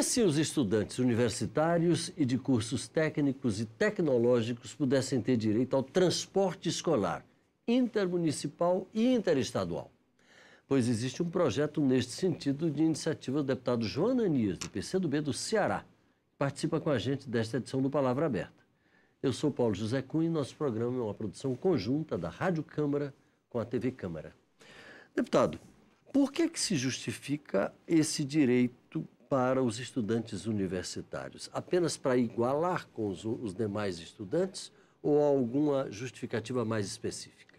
E se os estudantes universitários e de cursos técnicos e tecnológicos pudessem ter direito ao transporte escolar intermunicipal e interestadual? Pois existe um projeto neste sentido de iniciativa do deputado João Ananias, do PCdoB do Ceará, que participa com a gente desta edição do Palavra Aberta. Eu sou Paulo José Cunha e nosso programa é uma produção conjunta da Rádio Câmara com a TV Câmara. Deputado, por que, que se justifica esse direito? para os estudantes universitários? Apenas para igualar com os, os demais estudantes ou alguma justificativa mais específica?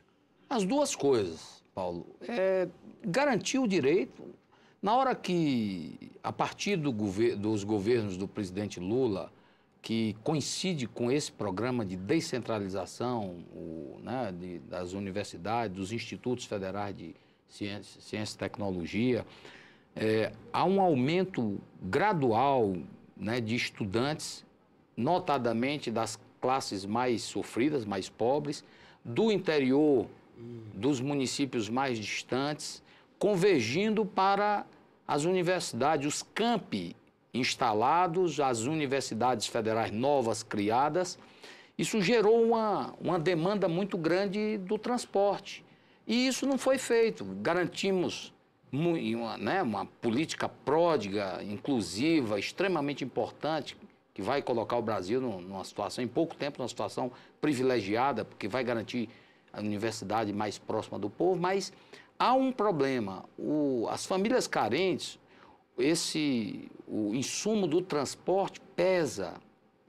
As duas coisas, Paulo. É, garantir o direito. Na hora que, a partir do gover dos governos do presidente Lula, que coincide com esse programa de descentralização o, né, de, das universidades, dos institutos federais de ciência, ciência e tecnologia, é, há um aumento gradual né, de estudantes, notadamente das classes mais sofridas, mais pobres, do interior, dos municípios mais distantes, convergindo para as universidades, os campi instalados, as universidades federais novas criadas. Isso gerou uma, uma demanda muito grande do transporte. E isso não foi feito. Garantimos uma, né, uma política pródiga, inclusiva, extremamente importante, que vai colocar o Brasil numa situação, em pouco tempo, numa situação privilegiada, porque vai garantir a universidade mais próxima do povo, mas há um problema. O, as famílias carentes, esse, o insumo do transporte pesa.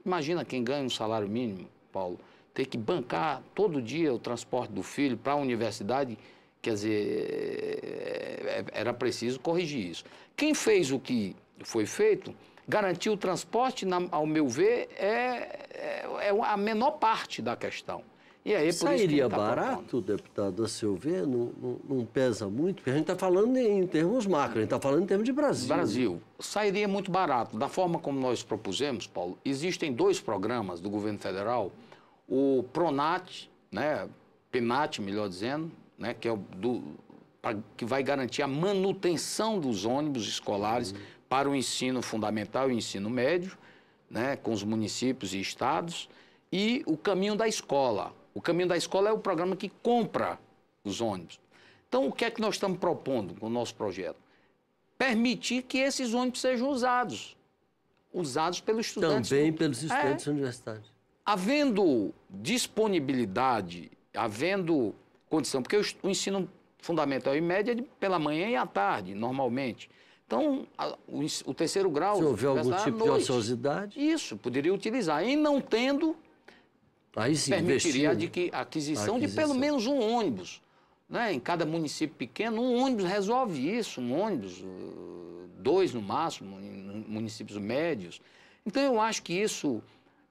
Imagina quem ganha um salário mínimo, Paulo, ter que bancar todo dia o transporte do filho para a universidade, quer dizer, é, era preciso corrigir isso. Quem fez o que foi feito, garantiu o transporte, na, ao meu ver, é, é, é, a menor parte da questão. E aí, Sairia tá barato, deputado, a seu ver? Não, não, não pesa muito? Porque a gente está falando em termos macro, a gente está falando em termos de Brasil. Brasil. Sairia muito barato. Da forma como nós propusemos, Paulo, existem dois programas do governo federal, o PRONAT, né, PNAT, melhor dizendo, né, que é do, pra, que vai garantir a manutenção dos ônibus escolares uhum. para o ensino fundamental e o ensino médio, né, com os municípios e estados, e o caminho da escola. O caminho da escola é o programa que compra os ônibus. Então, o que é que nós estamos propondo com o nosso projeto? Permitir que esses ônibus sejam usados. Usados pelos estudantes. Também pelos é. estudantes é. universitários. Havendo disponibilidade, havendo condição, porque o ensino fundamental é e média de, pela manhã e à tarde, normalmente. Então, a, o, o, terceiro grau. Se houver algum tipo noite, de ociosidade. Isso, poderia utilizar. E não tendo, Aí sim, permitiria de a aquisição, aquisição de pelo menos um ônibus. Né? Em cada município pequeno, um ônibus resolve isso, um ônibus, uh, dois no máximo, em municípios médios. Então, eu acho que isso,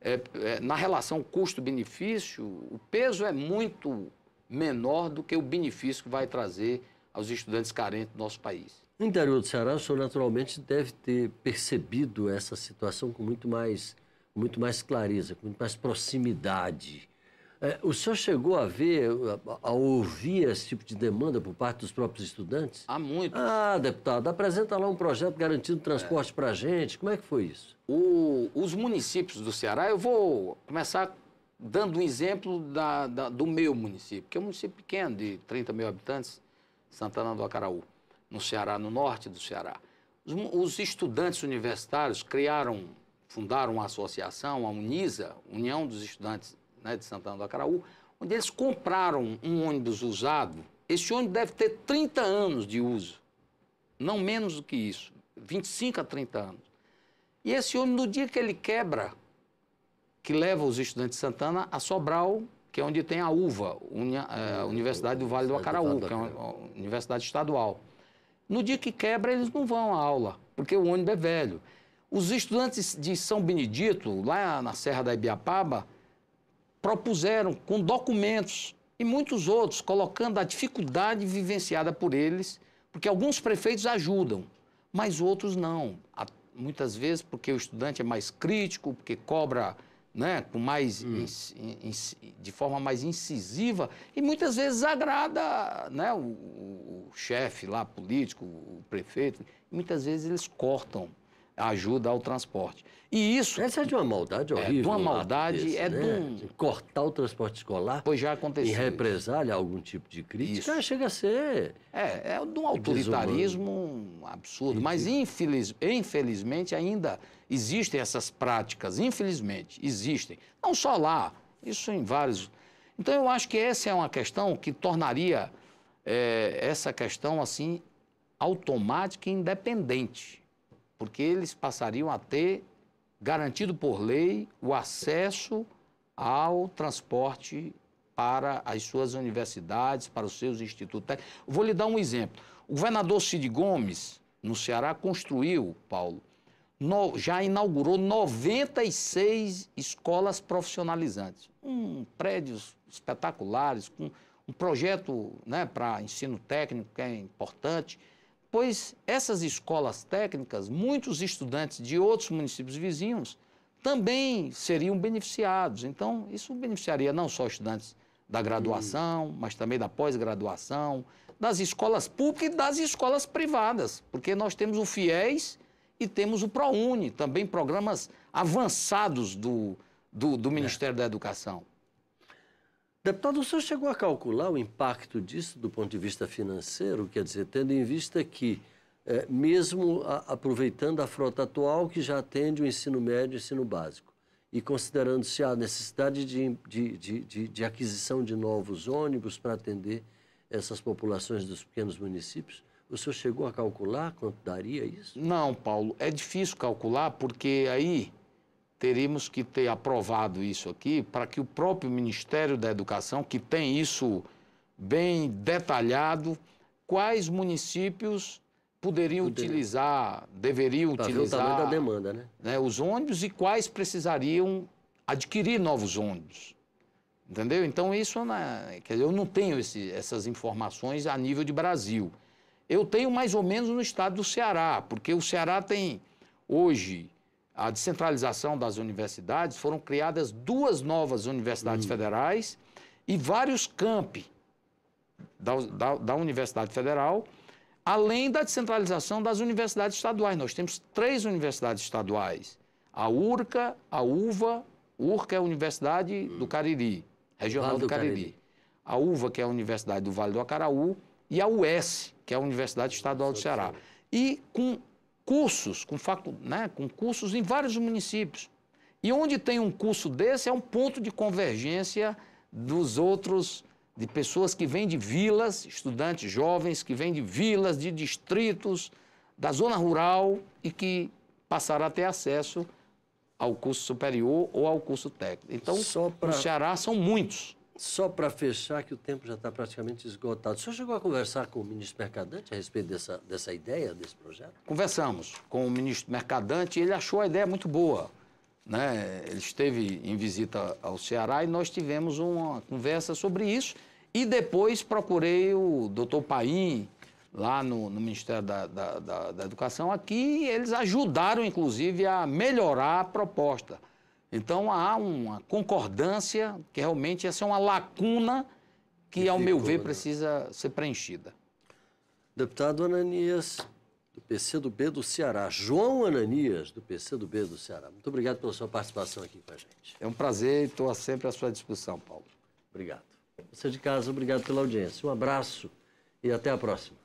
é, é, na relação custo-benefício, o peso é muito menor do que o benefício que vai trazer aos estudantes carentes do nosso país. No interior do Ceará, o senhor naturalmente deve ter percebido essa situação com muito mais, muito mais clareza, com muito mais proximidade. É, o senhor chegou a ver, a, a, ouvir esse tipo de demanda por parte dos próprios estudantes? Há muito. Ah, deputado, apresenta lá um projeto garantindo transporte é. para a gente. Como é que foi isso? O, os municípios do Ceará, eu vou começar dando um exemplo da, da, do meu município, que é um município pequeno, de 30 mil habitantes, Santana do Acaraú, no Ceará, no norte do Ceará. Os, os estudantes universitários criaram, fundaram uma associação, a UNISA, União dos Estudantes né, de Santana do Acaraú, onde eles compraram um ônibus usado. Esse ônibus deve ter 30 anos de uso, não menos do que isso, 25 a 30 anos. E esse ônibus, no dia que ele quebra, que leva os estudantes de Santana a Sobral, que é onde tem a UVA, a é, Universidade do Vale do Acaraú, que é uma universidade estadual. No dia que quebra, eles não vão à aula, porque o ônibus é velho. Os estudantes de São Benedito, lá na Serra da Ibiapaba, propuseram com documentos e muitos outros, colocando a dificuldade vivenciada por eles, porque alguns prefeitos ajudam, mas outros não. Muitas vezes porque o estudante é mais crítico, porque cobra né, com mais hum. in, in, de forma mais incisiva e muitas vezes agrada né, o, o chefe lá político, o prefeito. Muitas vezes eles cortam ajuda ao transporte. E isso. Essa é de uma maldade horrível. É de uma maldade, é desse, é né? de um. Né? cortar o transporte escolar. Pois já aconteceu. Em represália algum tipo de crítica, isso. chega a ser. É, é de um autoritarismo absurdo. Mas, infeliz, infelizmente, ainda existem essas práticas. Infelizmente, existem. Não só lá, isso em vários. Então, eu acho que essa é uma questão que tornaria é, essa questão, assim, automática e independente porque eles passariam a ter, garantido por lei, o acesso ao transporte para as suas universidades, para os seus institutos. Vou lhe dar um exemplo. O governador Cid Gomes, no Ceará, construiu, Paulo, no, já inaugurou 96 escolas profissionalizantes. Um, prédios espetaculares, com um projeto né, para ensino técnico que é importante pois essas escolas técnicas, muitos estudantes de outros municípios vizinhos também seriam beneficiados. Então, isso beneficiaria não só estudantes da graduação, mas também da pós-graduação, das escolas públicas e das escolas privadas, porque nós temos o FIES e temos o ProUni, também programas avançados do, do, do é. Ministério é. da Educação. Deputado, o senhor chegou a calcular o impacto disso do ponto de vista financeiro? Quer dizer, tendo em vista que, é, mesmo a, aproveitando a frota atual, que já atende o ensino médio e o ensino básico, e considerando-se a necessidade de, de, de, de, aquisição de novos ônibus para atender essas populações dos pequenos municípios, o senhor chegou a calcular quanto daria isso? Não, Paulo, é difícil calcular porque aí teríamos que ter aprovado isso aqui para que o próprio Ministério da Educação, que tem isso bem detalhado, quais municípios poderiam Poderia. utilizar, deveriam pra tá utilizar da demanda, né? né? os ônibus e quais precisariam adquirir novos ônibus. Entendeu? Então, isso né, quer dizer, eu não tenho esse, essas informações a nível de Brasil. Eu tenho mais ou menos no estado do Ceará, porque o Ceará tem hoje a descentralização das universidades, foram criadas duas novas universidades hum. federais e vários campi da, da, da Universidade Federal, além da descentralização das universidades estaduais. Nós temos três universidades estaduais: a URCA, a UVA, URCA é a Universidade do Cariri, regional do, do Cariri. Cariri. a UVA, que é a Universidade do Vale do Acaraú, e a UES, que é a Universidade Estadual do é Ceará. E com cursos, com, facu, né, com cursos em vários municípios. E onde tem um curso desse é um ponto de convergência dos outros, de pessoas que vêm de vilas, estudantes jovens que vêm de vilas, de distritos, da zona rural e que passaram a ter acesso ao curso superior ou ao curso técnico. Então, pra... no Ceará são muitos. Só para fechar, que o tempo já está praticamente esgotado. O senhor chegou a conversar com o ministro Mercadante a respeito dessa, dessa ideia, desse projeto? Conversamos com o ministro Mercadante e ele achou a ideia muito boa. Né? Ele esteve em visita ao Ceará e nós tivemos uma conversa sobre isso. E depois procurei o doutor Paim, lá no, no Ministério da, da, da, da Educação, aqui, e eles ajudaram, inclusive, a melhorar a proposta. Então há uma concordância que realmente essa é uma lacuna que, que ao meu ver, né? precisa ser preenchida. Deputado Ananias, do PCdoB do Ceará. João Ananias, do PCdoB do Ceará. Muito obrigado pela sua participação aqui com a gente. É um prazer e estou sempre à sua disposição, Paulo. Obrigado. Você de casa, obrigado pela audiência. Um abraço e até a próxima.